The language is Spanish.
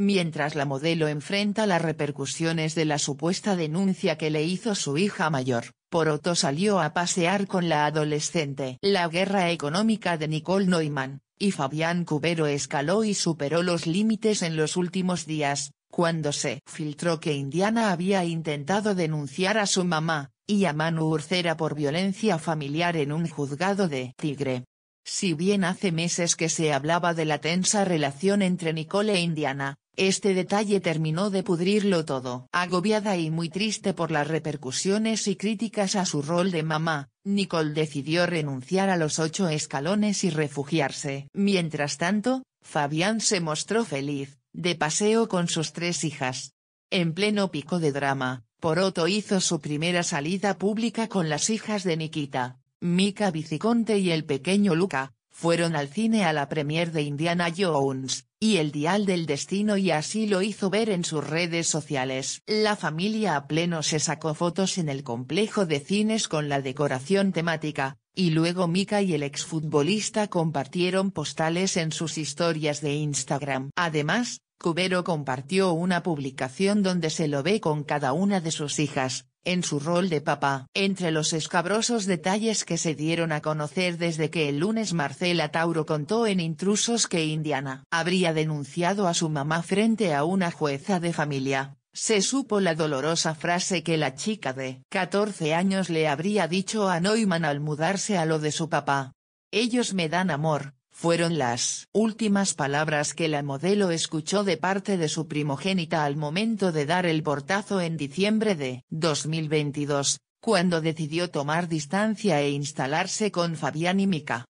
mientras la modelo enfrenta las repercusiones de la supuesta denuncia que le hizo su hija mayor. Poroto salió a pasear con la adolescente. La guerra económica de Nicole Neumann, y Fabián Cubero escaló y superó los límites en los últimos días, cuando se filtró que Indiana había intentado denunciar a su mamá, y a Manu Urcera por violencia familiar en un juzgado de Tigre. Si bien hace meses que se hablaba de la tensa relación entre Nicole e Indiana, este detalle terminó de pudrirlo todo. Agobiada y muy triste por las repercusiones y críticas a su rol de mamá, Nicole decidió renunciar a los ocho escalones y refugiarse. Mientras tanto, Fabián se mostró feliz, de paseo con sus tres hijas. En pleno pico de drama, Poroto hizo su primera salida pública con las hijas de Nikita, Mika Viciconte y el pequeño Luca, fueron al cine a la premier de Indiana Jones, y el dial del destino y así lo hizo ver en sus redes sociales. La familia a pleno se sacó fotos en el complejo de cines con la decoración temática, y luego Mika y el exfutbolista compartieron postales en sus historias de Instagram. Además, Cubero compartió una publicación donde se lo ve con cada una de sus hijas, en su rol de papá. Entre los escabrosos detalles que se dieron a conocer desde que el lunes Marcela Tauro contó en Intrusos que Indiana habría denunciado a su mamá frente a una jueza de familia, se supo la dolorosa frase que la chica de 14 años le habría dicho a Neumann al mudarse a lo de su papá. Ellos me dan amor, fueron las últimas palabras que la modelo escuchó de parte de su primogénita al momento de dar el portazo en diciembre de 2022, cuando decidió tomar distancia e instalarse con Fabián y Mica.